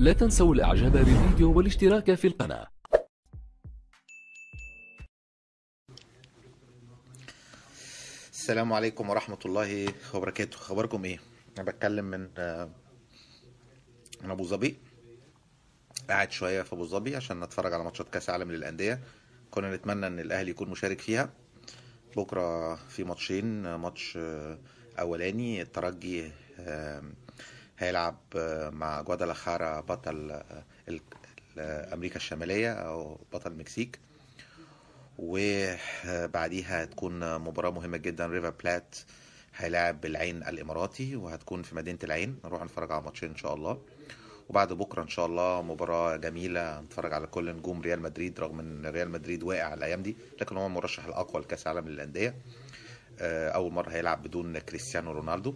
لا تنسوا الاعجاب بالفيديو والاشتراك في القناة السلام عليكم ورحمة الله وبركاته اخباركم ايه انا بتكلم من من ابو ظبي قاعد شوية في ابو ظبي عشان نتفرج على ماتشات كاس عالم للاندية كنا نتمنى ان الاهلي يكون مشارك فيها بكرة في ماتشين ماتش اولاني الترجي هيلعب مع جوادالاخارا بطل امريكا الشماليه او بطل المكسيك وبعديها هتكون مباراه مهمه جدا ريفر بلات هيلاعب بالعين الاماراتي وهتكون في مدينه العين نروح نتفرج على ماتشين ان شاء الله وبعد بكره ان شاء الله مباراه جميله هنتفرج على كل نجوم ريال مدريد رغم ان ريال مدريد واقع الايام دي لكن هو المرشح الاقوى لكاس العالم للانديه آه، اول مره هيلعب بدون كريستيانو رونالدو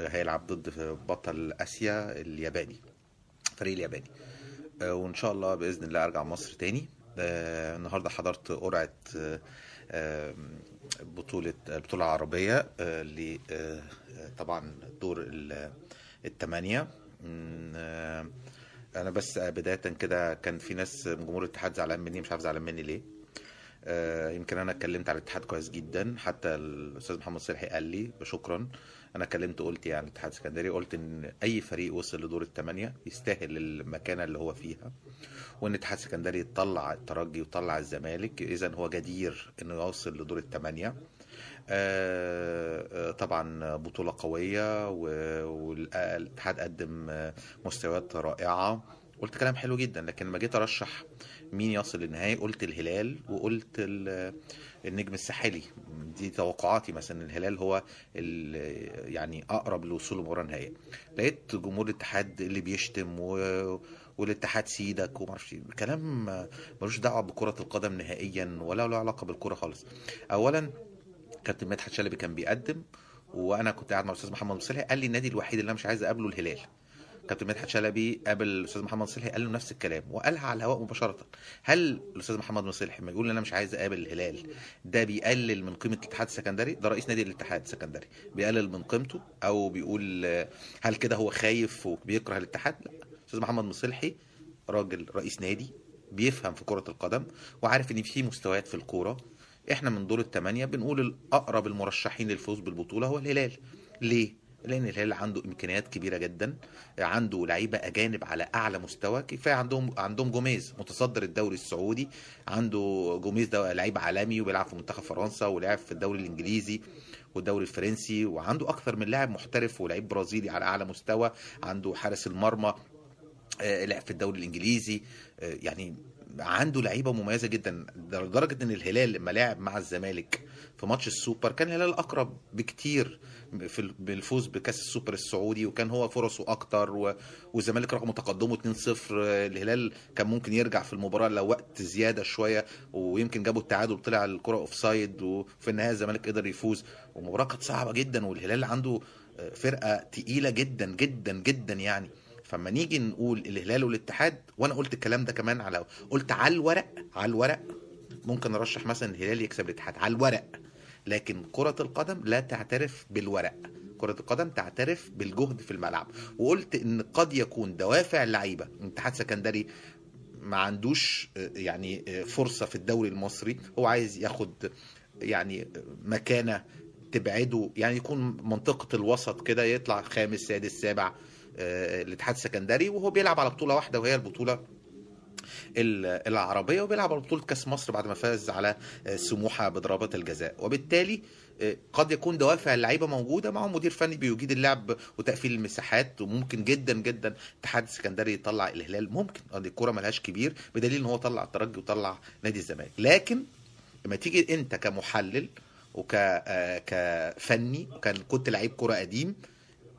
هيلعب ضد بطل اسيا الياباني الفريق الياباني آه، وان شاء الله باذن الله ارجع مصر تاني آه، النهارده حضرت قرعه آه، بطوله البطوله العربيه اللي طبعا دور الثمانيه انا بس بدايه كده كان في ناس من جمهور الاتحاد زعلان مني مش عارف زعلان مني ليه آه، يمكن انا اتكلمت على الاتحاد كويس جدا حتى الاستاذ محمد صلحي قال لي شكرا انا كلمت قلت يعني الاتحاد السكندري قلت ان اي فريق وصل لدور الثمانيه يستاهل المكانه اللي هو فيها وان الاتحاد السكندري يطلع الترجي ويطلع الزمالك اذا هو جدير انه يوصل لدور الثمانيه آه، آه، طبعا بطوله قويه والاتحاد قدم مستويات رائعه قلت كلام حلو جدا لكن لما جيت ارشح مين يصل للنهائي قلت الهلال وقلت النجم الساحلي دي توقعاتي مثلا الهلال هو يعني اقرب لوصوله مباراه نهائيه لقيت جمهور الاتحاد اللي بيشتم و... والاتحاد سيدك وما اعرفش إيه. كلام ملوش دعوه بكره القدم نهائيا ولا له علاقه بالكره خالص اولا كابتن مدحت شلبي كان بيقدم وانا كنت قاعد مع الاستاذ محمد مصلح قال لي النادي الوحيد اللي انا مش عايز اقابله الهلال كابتن مدحت شلبي قابل الاستاذ محمد صلحي قال له نفس الكلام وقالها على الهواء مباشره هل الاستاذ محمد صلحي لما يقول انا مش عايز اقابل الهلال ده بيقلل من قيمه الاتحاد السكندري ده رئيس نادي الاتحاد السكندري بيقلل من قيمته او بيقول هل كده هو خايف وبيكره الاتحاد لا الاستاذ محمد مصلحي راجل رئيس نادي بيفهم في كره القدم وعارف ان في مستويات في الكوره احنا من دور الثمانيه بنقول الاقرب المرشحين للفوز بالبطوله هو الهلال ليه لان الهلال عنده امكانيات كبيره جدا عنده لعيبه اجانب على اعلى مستوى كفايه عندهم عندهم جوميز متصدر الدوري السعودي عنده جوميز ده لعيب عالمي وبيلعب في منتخب فرنسا ولعب في الدوري الانجليزي والدوري الفرنسي وعنده اكثر من لاعب محترف ولاعيب برازيلي على اعلى مستوى عنده حارس المرمى آه، لعب في الدوري الانجليزي آه، يعني عنده لعيبه مميزه جدا لدرجه ان الهلال لما لعب مع الزمالك في ماتش السوبر كان الهلال اقرب بكتير في بالفوز بكاس السوبر السعودي وكان هو فرصه اكتر والزمالك رغم تقدمه 2-0 الهلال كان ممكن يرجع في المباراه لو وقت زياده شويه ويمكن جابوا التعادل طلع الكره سايد وفي النهايه الزمالك قدر يفوز والمباراه كانت صعبه جدا والهلال عنده آه، فرقه تقيله جدا جدا جدا يعني فما نيجي نقول الهلال والاتحاد وانا قلت الكلام ده كمان على قلت على الورق على الورق ممكن ارشح مثلا الهلال يكسب الاتحاد على الورق لكن كرة القدم لا تعترف بالورق كرة القدم تعترف بالجهد في الملعب وقلت ان قد يكون دوافع اللعيبة الاتحاد سكندري ما عندوش آه، يعني آه، فرصة في الدوري المصري هو عايز ياخد يعني آه، مكانة تبعده يعني يكون منطقة الوسط كده يطلع خامس سادس سابع الاتحاد السكندري وهو بيلعب على بطولة واحدة وهي البطولة العربيه وبيلعب على بطوله كاس مصر بعد ما فاز على آه، سموحه بضربات الجزاء وبالتالي آه، قد يكون دوافع اللعيبه موجوده معهم مدير فني بيجيد اللعب وتقفيل المساحات وممكن جدا جدا اتحاد السكندري يطلع الهلال ممكن الكوره ملهاش كبير بدليل ان هو طلع الترجي وطلع نادي الزمالك لكن لما تيجي انت كمحلل وك آه، كفني وكان كنت لعيب كوره قديم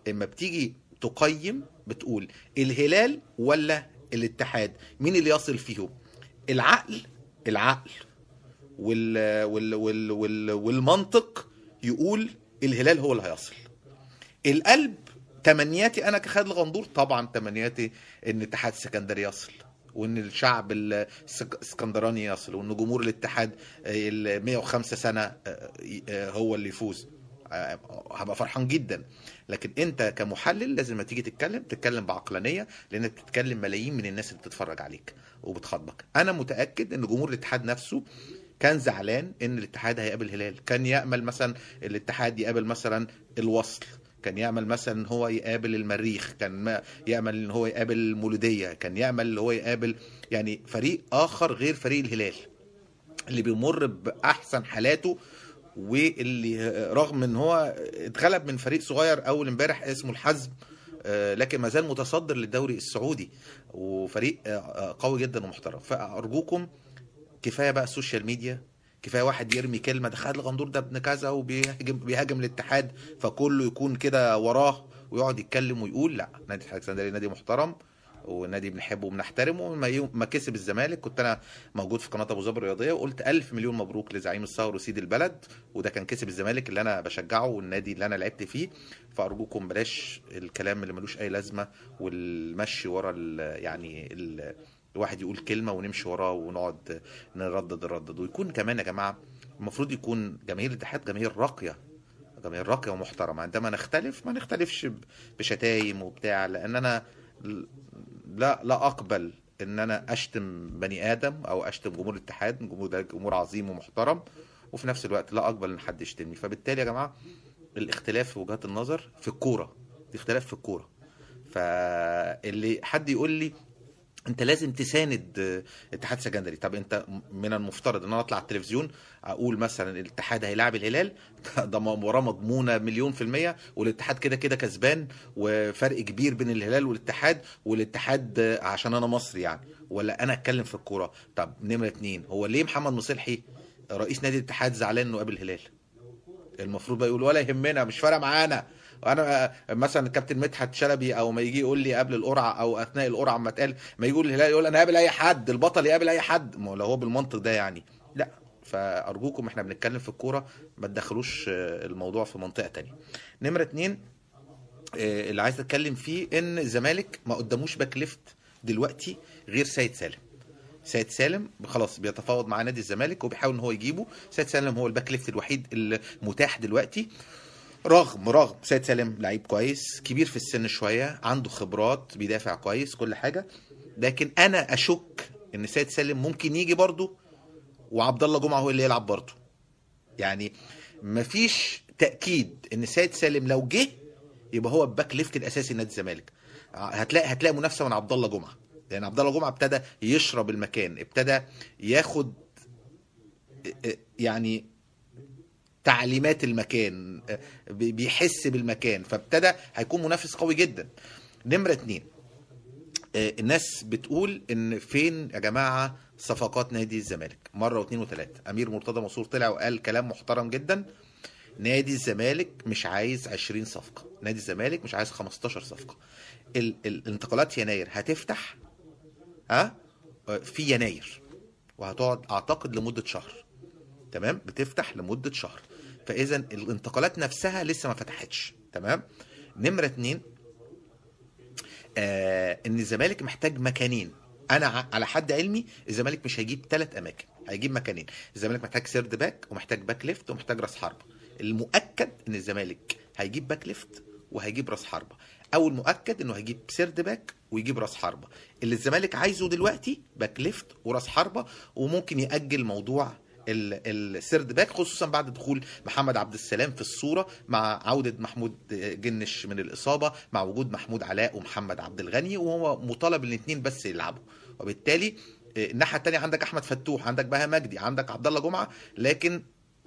اما بتيجي تقيم بتقول الهلال ولا الاتحاد مين اللي يصل فيهم العقل العقل وال وال وال وال والمنطق يقول الهلال هو اللي هيصل القلب تمنياتي انا كخالد الغندور طبعا تمنياتي ان اتحاد السكندري يصل وان الشعب الاسكندراني يصل وان جمهور الاتحاد ال 105 سنه آه، آه، هو اللي يفوز آه، هبقى فرحان جدا لكن انت كمحلل لازم تيجي تتكلم تتكلم بعقلانيه لانك بتتكلم ملايين من الناس اللي بتتفرج عليك وبتخاطبك انا متاكد ان جمهور الاتحاد نفسه كان زعلان ان الاتحاد هيقابل الهلال كان يامل مثلا الاتحاد يقابل مثلا الوصل كان يامل مثلا ان هو يقابل المريخ كان ما يامل ان هو يقابل المولوديه كان يامل ان هو يقابل يعني فريق اخر غير فريق الهلال اللي بيمر باحسن حالاته واللي رغم ان هو اتغلب من فريق صغير اول امبارح اسمه الحزم آه، لكن ما زال متصدر للدوري السعودي وفريق آه، آه، قوي جدا ومحترم فارجوكم كفايه بقى السوشيال ميديا كفايه واحد يرمي كلمه ده خالد الغندور ده ابن كذا وبيهاجم بيهاجم الاتحاد فكله يكون كده وراه ويقعد يتكلم ويقول لا نادي الاسكندريه نادي محترم ونادي بنحبه وبنحترمه ما كسب الزمالك كنت انا موجود في قناه ابو ظبي الرياضيه وقلت الف مليون مبروك لزعيم الثور وسيد البلد وده كان كسب الزمالك اللي انا بشجعه والنادي اللي انا لعبت فيه فارجوكم بلاش الكلام اللي ملوش اي لازمه والمشي ورا الـ يعني الـ الواحد يقول كلمه ونمشي وراه ونقعد نردد نردد ويكون كمان يا جماعه المفروض يكون جماهير الاتحاد جماهير راقيه جماهير راقيه ومحترمه عندما نختلف ما نختلفش بشتايم وبتاع لان انا لا لا اقبل ان انا اشتم بني ادم او اشتم جمهور الاتحاد جمهور ده جمهور عظيم ومحترم وفي نفس الوقت لا اقبل ان حد يشتمني فبالتالي يا جماعه الاختلاف في وجهات النظر في الكوره اختلاف في الكوره فاللي حد يقول لي انت لازم تساند اتحاد سكندري طب انت من المفترض ان انا اطلع على التلفزيون اقول مثلا الاتحاد هيلاعب الهلال ده مباراه مضمونه مليون في الميه والاتحاد كده كده كسبان وفرق كبير بين الهلال والاتحاد والاتحاد عشان انا مصري يعني ولا انا اتكلم في الكوره طب نمره اتنين هو ليه محمد مصلحي رئيس نادي الاتحاد زعلان انه قابل الهلال المفروض بقى يقول ولا يهمنا مش فارقه معانا انا مثلا كابتن مدحت شلبي او ما يجي يقول لي قبل القرعه او اثناء القرعه اما اتقال ما يقول الهلال يقول انا هقابل اي حد البطل يقابل اي حد ما لو هو بالمنطق ده يعني لا فارجوكم احنا بنتكلم في الكوره ما تدخلوش آه، الموضوع في منطقه تانية نمره اتنين آه، اللي عايز اتكلم فيه ان الزمالك ما قدموش باك ليفت دلوقتي غير سيد سالم سيد سالم خلاص بيتفاوض مع نادي الزمالك وبيحاول ان هو يجيبه سيد سالم هو الباك ليفت الوحيد المتاح دلوقتي رغم رغم سيد سالم لعيب كويس كبير في السن شويه عنده خبرات بيدافع كويس كل حاجه لكن انا اشك ان سيد سالم ممكن يجي برضه وعبد الله جمعه هو اللي يلعب برضه يعني مفيش تاكيد ان سيد سالم لو جه يبقى هو الباك ليفت الاساسي لنادي الزمالك هتلاقي هتلاقي منافسه من عبد الله جمعه لان عبد الله جمعه ابتدى يشرب المكان ابتدى ياخد آه، آه، يعني تعليمات المكان آه، بيحس بالمكان فابتدى هيكون منافس قوي جدا نمرة اتنين آه، الناس بتقول ان فين يا جماعة صفقات نادي الزمالك مرة واثنين وثلاثة امير مرتضى منصور طلع وقال كلام محترم جدا نادي الزمالك مش عايز 20 صفقة نادي الزمالك مش عايز 15 صفقة ال الانتقالات يناير هتفتح ها آه؟ في يناير وهتقعد اعتقد لمدة شهر تمام بتفتح لمده شهر فاذا الانتقالات نفسها لسه ما فتحتش تمام نمره اتنين آه ان الزمالك محتاج مكانين انا على حد علمي الزمالك مش هيجيب ثلاث اماكن هيجيب مكانين الزمالك محتاج سيرد باك ومحتاج باك ليفت ومحتاج راس حربه المؤكد ان الزمالك هيجيب باك ليفت وهيجيب راس حربه او المؤكد انه هيجيب سيرد باك ويجيب راس حربه اللي الزمالك عايزه دلوقتي باك ليفت وراس حربه وممكن ياجل موضوع السرد باك خصوصا بعد دخول محمد عبد السلام في الصوره مع عوده محمود آه، جنش من الاصابه مع وجود محمود علاء ومحمد عبد الغني وهو مطالب الاثنين بس يلعبوا وبالتالي آه، الناحيه الثانيه عندك احمد فتوح عندك بهاء مجدي عندك عبد الله جمعه لكن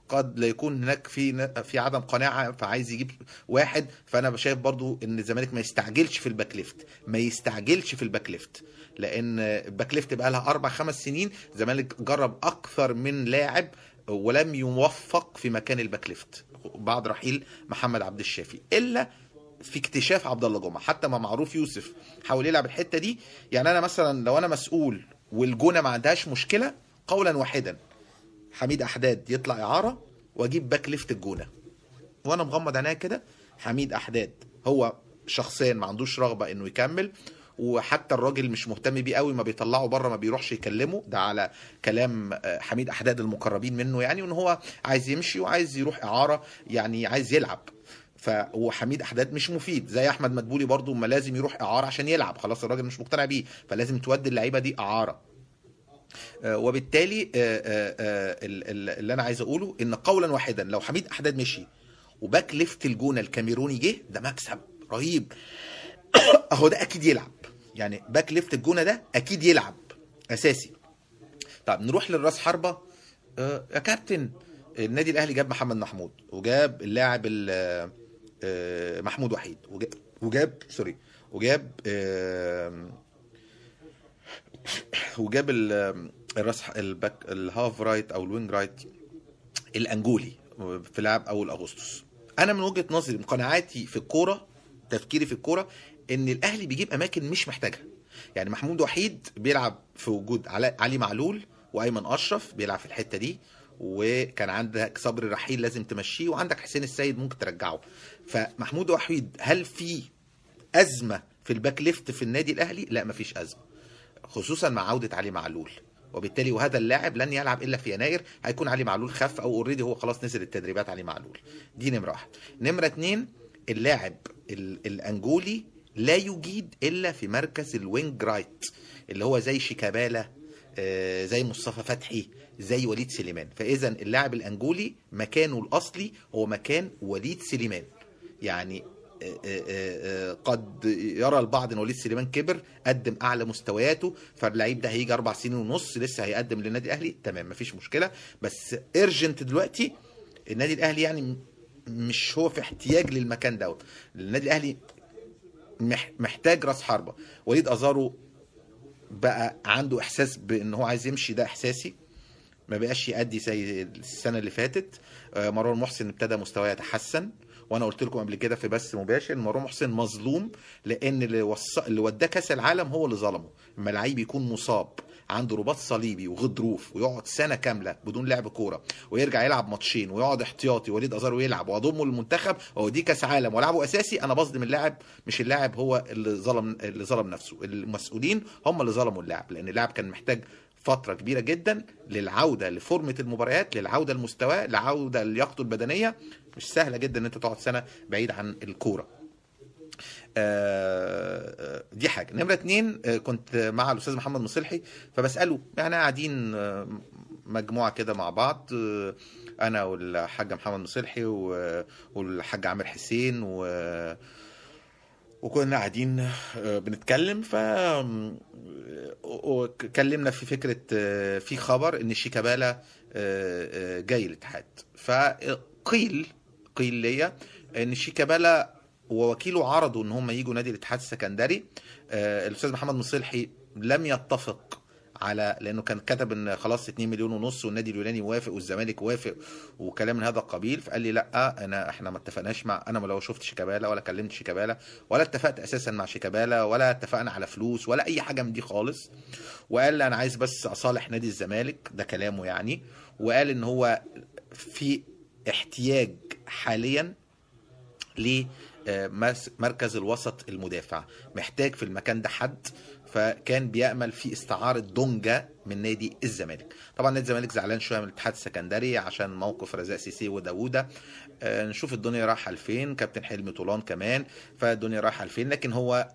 قد لا يكون هناك في في عدم قناعه فعايز يجيب واحد فانا شايف برضو ان الزمالك ما يستعجلش في الباك ليفت ما يستعجلش في الباك ليفت لان باك ليفت بقى لها اربع خمس سنين الزمالك جرب اكثر من لاعب ولم يوفق في مكان الباك ليفت بعد رحيل محمد عبد الشافي الا في اكتشاف عبد الله جمعه حتى ما معروف يوسف حاول يلعب الحته دي يعني انا مثلا لو انا مسؤول والجونه ما عندهاش مشكله قولا واحدا حميد احداد يطلع اعاره واجيب باك ليفت الجونه وانا مغمض عينيا كده حميد احداد هو شخصيا ما عندوش رغبه انه يكمل وحتى الراجل مش مهتم بيه قوي ما بيطلعه بره ما بيروحش يكلمه ده على كلام آه، حميد احداد المقربين منه يعني وان هو عايز يمشي وعايز يروح اعاره يعني عايز يلعب ف وحميد احداد مش مفيد زي احمد مدبولي برده ما لازم يروح اعاره عشان يلعب خلاص الراجل مش مقتنع بيه فلازم تودي اللعيبه دي اعاره آه، وبالتالي آه، اللي انا عايز اقوله ان قولا واحدا لو حميد احداد مشي وباك ليفت الجونه الكاميروني جه ده مكسب رهيب اهو ده اكيد يلعب يعني باك ليفت الجونه ده اكيد يلعب اساسي طب نروح للراس حربه آه يا كابتن النادي الاهلي جاب محمد محمود وجاب اللاعب آه،, آه محمود وحيد وجاب, وجاب سوري وجاب آه وجاب الراس الباك الهاف رايت او الوينج رايت الانجولي في لعب اول اغسطس انا من وجهه نظري قناعاتي في الكوره تفكيري في الكوره ان الاهلي بيجيب اماكن مش محتاجها يعني محمود وحيد بيلعب في وجود علي معلول وايمن اشرف بيلعب في الحته دي وكان عندك صبري رحيل لازم تمشيه وعندك حسين السيد ممكن ترجعه فمحمود وحيد هل في ازمه في الباك ليفت في النادي الاهلي لا مفيش ازمه خصوصا مع عوده علي معلول وبالتالي وهذا اللاعب لن يلعب الا في يناير هيكون علي معلول خف او اوريدي هو خلاص نزل التدريبات علي معلول دي نمره واحد نمره اتنين اللاعب الانجولي لا يجيد الا في مركز الوينج رايت اللي هو زي شيكابالا آه، زي مصطفى فتحي زي وليد سليمان فاذا اللاعب الانجولي مكانه الاصلي هو مكان وليد سليمان يعني آه، آه، قد يرى البعض ان وليد سليمان كبر قدم اعلى مستوياته فاللعيب ده هيجي اربع سنين ونص لسه هيقدم للنادي الاهلي تمام مفيش مشكله بس ارجنت دلوقتي النادي الاهلي يعني مش هو في احتياج للمكان دوت النادي الاهلي محتاج راس حربه وليد ازارو بقى عنده احساس بان هو عايز يمشي ده احساسي ما بقاش يأدي زي السنه اللي فاتت آه، مروان محسن ابتدى مستواه يتحسن وانا قلت لكم قبل كده في بث مباشر ان مروان محسن مظلوم لان اللي وص... اللي وداه كاس العالم هو اللي ظلمه لما لعيب يكون مصاب عنده رباط صليبي وغضروف ويقعد سنه كامله بدون لعب كوره ويرجع يلعب ماتشين ويقعد احتياطي وليد ازار ويلعب واضمه للمنتخب واوديه كاس عالم والعبه اساسي انا بصدم اللاعب مش اللاعب هو اللي ظلم اللي ظلم نفسه المسؤولين هم اللي ظلموا اللاعب لان اللاعب كان محتاج فتره كبيره جدا للعوده لفورمه المباريات للعوده لمستواه لعوده لياقته البدنيه مش سهله جدا ان انت تقعد سنه بعيد عن الكوره آه، آه، دي حاجه نمره اتنين آه، كنت مع الاستاذ محمد مصلحي فبساله يعني قاعدين مجموعه كده مع بعض انا والحاج محمد مصلحي والحاج عامر حسين و وكنا قاعدين بنتكلم ف واتكلمنا في فكره في خبر ان شيكابالا جاي الاتحاد فقيل قيل ليا ان شيكابالا ووكيله عرضوا ان هم يجوا نادي الاتحاد السكندري آه، الاستاذ محمد مصلحي لم يتفق على لانه كان كتب ان خلاص 2 مليون ونص والنادي اليوناني وافق والزمالك وافق وكلام من هذا القبيل فقال لي لا انا احنا ما اتفقناش مع انا لو شفت شيكابالا ولا كلمت شيكابالا ولا اتفقت اساسا مع شيكابالا ولا اتفقنا على فلوس ولا اي حاجه من دي خالص وقال لي انا عايز بس اصالح نادي الزمالك ده كلامه يعني وقال ان هو في احتياج حاليا ليه مركز الوسط المدافع محتاج في المكان ده حد فكان بيأمل في استعارة دونجا من نادي الزمالك طبعا نادي الزمالك زعلان شويه من الاتحاد السكندري عشان موقف رزاق سيسي وداوودة آه، نشوف الدنيا رايحه لفين كابتن حلمي طولان كمان فالدنيا رايحه لفين لكن هو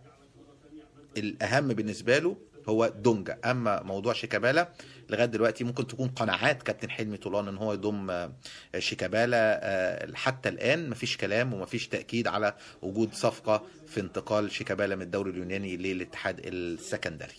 الاهم بالنسبه له هو دونجا اما موضوع شيكابالا لغايه دلوقتي ممكن تكون قناعات كابتن حلمي طولان ان هو يضم آه، شيكابالا آه، حتى الان مفيش كلام ومفيش تاكيد على وجود صفقه في انتقال شيكابالا من الدوري اليوناني للاتحاد السكندري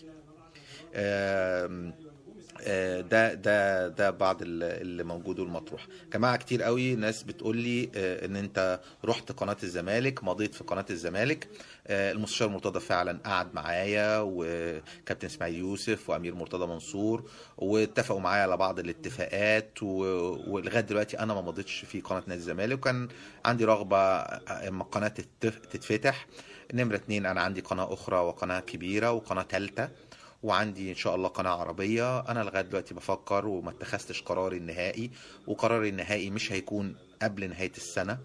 آه، ده ده ده بعض اللي موجود والمطروح جماعه كتير قوي ناس بتقول لي آه، ان انت رحت قناه الزمالك مضيت في قناه الزمالك آه، المستشار مرتضى فعلا قعد معايا وكابتن اسماعيل يوسف وامير مرتضى منصور واتفقوا معايا على بعض الاتفاقات ولغايه دلوقتي انا ما مضيتش في قناه نادي الزمالك وكان عندي رغبه اما القناه تتفتح نمره اتنين انا عندي قناه اخرى وقناه كبيره وقناه ثالثه وعندي ان شاء الله قناه عربيه انا لغايه دلوقتي بفكر وما اتخذتش قراري النهائي وقراري النهائي مش هيكون قبل نهايه السنه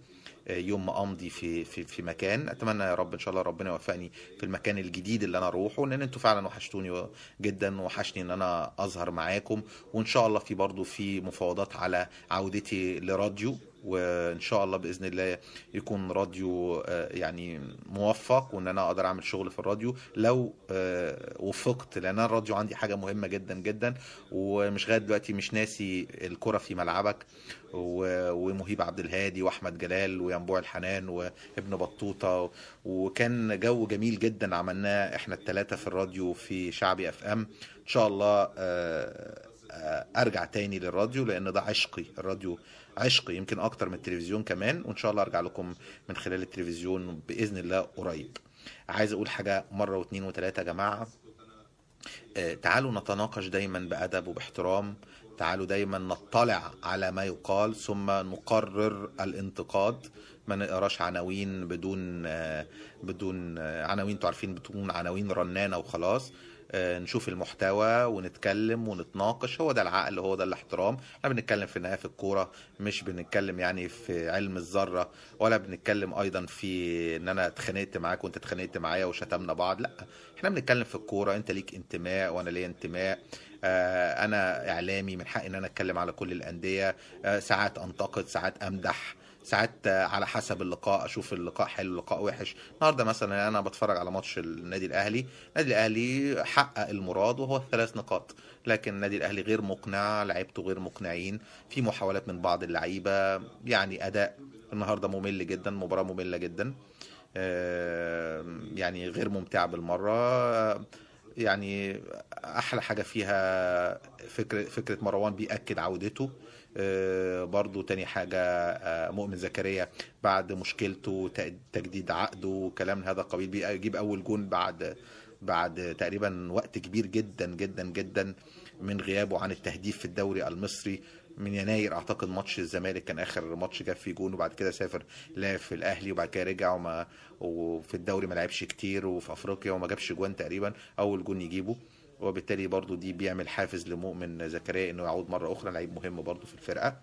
آه، يوم ما امضي في في في مكان اتمنى يا رب ان شاء الله ربنا يوفقني في المكان الجديد اللي انا اروحه لان انتوا فعلا وحشتوني جدا وحشني ان انا اظهر معاكم وان شاء الله في برضو في مفاوضات على عودتي لراديو وان شاء الله باذن الله يكون راديو آه، يعني موفق وان انا اقدر اعمل شغل في الراديو لو آه، وفقت لان انا الراديو عندي حاجه مهمه جدا جدا ومش لغايه دلوقتي مش ناسي الكره في ملعبك ومهيب عبد الهادي واحمد جلال وينبوع الحنان وابن بطوطه وكان جو جميل جدا عملناه احنا الثلاثه في الراديو في شعبي اف ام ان شاء الله آه، ارجع تاني للراديو لان ده عشقي الراديو عشق يمكن اكتر من التلفزيون كمان وان شاء الله ارجع لكم من خلال التلفزيون باذن الله قريب عايز اقول حاجه مره واثنين وثلاثه يا جماعه آه، تعالوا نتناقش دايما بادب وباحترام تعالوا دايما نطلع على ما يقال ثم نقرر الانتقاد ما نقراش عناوين بدون آه، بدون آه، عناوين تعرفين عارفين عناوين رنانه وخلاص آه، نشوف المحتوى ونتكلم ونتناقش هو ده العقل هو ده الاحترام احنا بنتكلم في النهايه في الكوره مش بنتكلم يعني في علم الذره ولا بنتكلم ايضا في ان انا اتخانقت معاك وانت اتخانقت معايا وشتمنا بعض لا احنا بنتكلم في الكوره انت ليك انتماء وانا ليا انتماء آه، انا اعلامي من حقي ان انا اتكلم على كل الانديه آه، ساعات انتقد ساعات امدح ساعات على حسب اللقاء اشوف اللقاء حلو اللقاء وحش النهارده مثلا انا بتفرج على ماتش النادي الاهلي النادي الاهلي حقق المراد وهو الثلاث نقاط لكن النادي الاهلي غير مقنع لعيبته غير مقنعين في محاولات من بعض اللعيبه يعني اداء النهارده ممل جدا مباراه ممله جدا يعني غير ممتعه بالمره يعني احلى حاجه فيها فكره فكره مروان بياكد عودته آه، برضو تاني حاجة آه، مؤمن زكريا بعد مشكلته تجديد عقده من هذا القبيل بيجيب أول جون بعد بعد تقريبا وقت كبير جدا جدا جدا من غيابه عن التهديف في الدوري المصري من يناير اعتقد ماتش الزمالك كان اخر ماتش جاب فيه جون وبعد كده سافر لعب في الاهلي وبعد كده رجع وما وفي الدوري ما لعبش كتير وفي افريقيا وما جابش جوان تقريبا اول جون يجيبه وبالتالي برضو دي بيعمل حافز لمؤمن زكريا انه يعود مره اخرى لعيب مهم برضو في الفرقه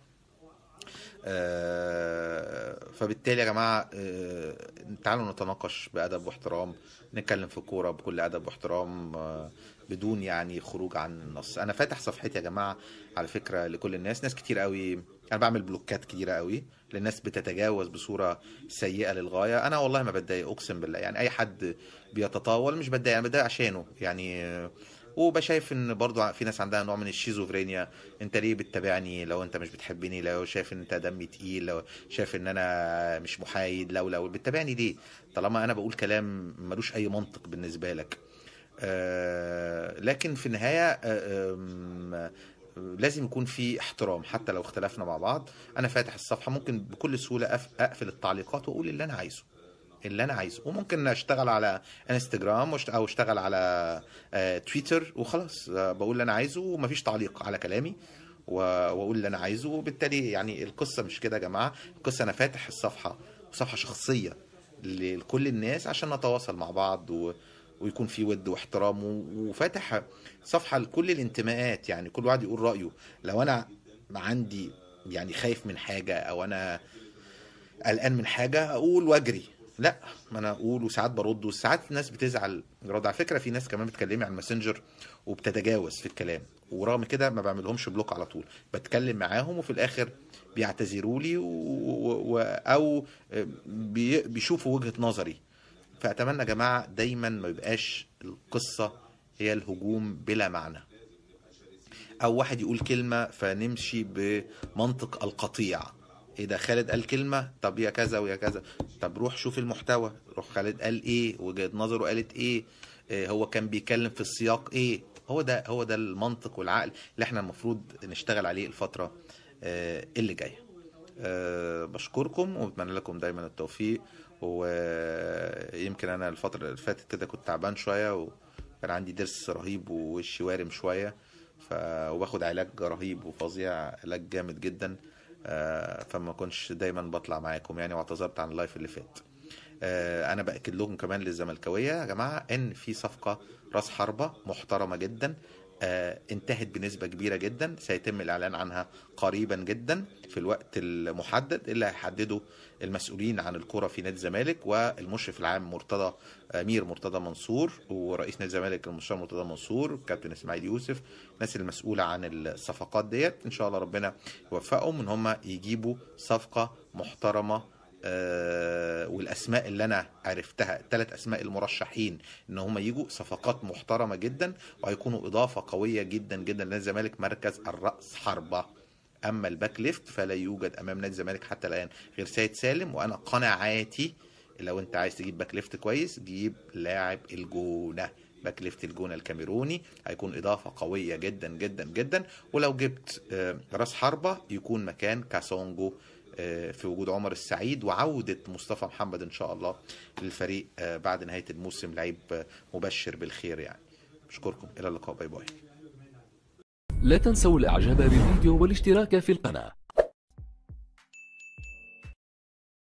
آه، فبالتالي يا جماعه آه، تعالوا نتناقش بادب واحترام نتكلم في الكوره بكل ادب واحترام آه، بدون يعني خروج عن النص انا فاتح صفحتي يا جماعه على فكره لكل الناس ناس كتير قوي انا بعمل بلوكات كتيره قوي للناس بتتجاوز بصوره سيئه للغايه انا والله ما بتضايق اقسم بالله يعني اي حد بيتطاول مش بتضايق انا بتضايق عشانه يعني وبشايف ان برضو في ناس عندها نوع من الشيزوفرينيا انت ليه بتتابعني لو انت مش بتحبني لو شايف ان انت دمي تقيل لو شايف ان انا مش محايد لو لو بتتابعني ليه طالما انا بقول كلام ملوش اي منطق بالنسبه لك آه، لكن في النهايه آه، لازم يكون في احترام حتى لو اختلفنا مع بعض انا فاتح الصفحه ممكن بكل سهوله اقفل التعليقات واقول اللي انا عايزه اللي انا عايزه وممكن اشتغل على انستجرام او اشتغل على تويتر آه، وخلاص آه، بقول اللي انا عايزه ومفيش تعليق على كلامي واقول اللي انا عايزه وبالتالي يعني القصه مش كده يا جماعه القصه انا فاتح الصفحه صفحه شخصيه لكل الناس عشان نتواصل مع بعض و... ويكون في ود واحترام وفاتح صفحه لكل الانتماءات يعني كل واحد يقول رايه لو انا عندي يعني خايف من حاجه او انا قلقان من حاجه اقول واجري لا ما انا اقول وساعات برد وساعات الناس بتزعل رد على فكره في ناس كمان بتكلمي على الماسنجر وبتتجاوز في الكلام ورغم كده ما بعملهمش بلوك على طول بتكلم معاهم وفي الاخر بيعتذروا لي و... و... او بي... بيشوفوا وجهه نظري فاتمنى يا جماعه دايما ما يبقاش القصه هي الهجوم بلا معنى او واحد يقول كلمه فنمشي بمنطق القطيع ايه ده خالد قال كلمه طب يا كذا ويا كذا طب روح شوف المحتوى روح خالد قال ايه وجهه نظره قالت إيه؟, ايه هو كان بيتكلم في السياق ايه هو ده هو ده المنطق والعقل اللي احنا المفروض نشتغل عليه الفتره آه، اللي جايه آه، بشكركم وبتمنى لكم دايما التوفيق ويمكن انا الفتره اللي فاتت كده كنت تعبان شويه وكان عندي ضرس رهيب ووشي وارم شويه ف... وباخد علاج رهيب وفظيع علاج جامد جدا آه، فما كنتش دايما بطلع معاكم يعني واعتذرت عن اللايف اللي فات آه، انا باكد لكم كمان للزملكاويه يا جماعه ان في صفقه راس حربه محترمه جدا آه، انتهت بنسبة كبيرة جدا سيتم الإعلان عنها قريبا جدا في الوقت المحدد اللي هيحدده المسؤولين عن الكرة في نادي الزمالك والمشرف العام مرتضى آه، أمير مرتضى منصور ورئيس نادي الزمالك المستشار مرتضى منصور كابتن إسماعيل يوسف الناس المسؤولة عن الصفقات ديت إن شاء الله ربنا يوفقهم إن هم يجيبوا صفقة محترمة آه، والاسماء اللي انا عرفتها الثلاث اسماء المرشحين ان هم يجوا صفقات محترمه جدا وهيكونوا اضافه قويه جدا جدا لنادي الزمالك مركز الراس حربه اما الباك ليفت فلا يوجد امام نادي الزمالك حتى الان غير سيد سالم وانا قناعاتي لو انت عايز تجيب باك ليفت كويس جيب لاعب الجونه باك ليفت الجونه الكاميروني هيكون اضافه قويه جدا جدا جدا ولو جبت آه، راس حربه يكون مكان كاسونجو آه، في وجود عمر السعيد وعودة مصطفى محمد إن شاء الله للفريق آه، بعد نهاية الموسم لعيب آه، مبشر بالخير يعني أشكركم إلى اللقاء باي باي لا تنسوا الإعجاب بالفيديو والاشتراك في القناة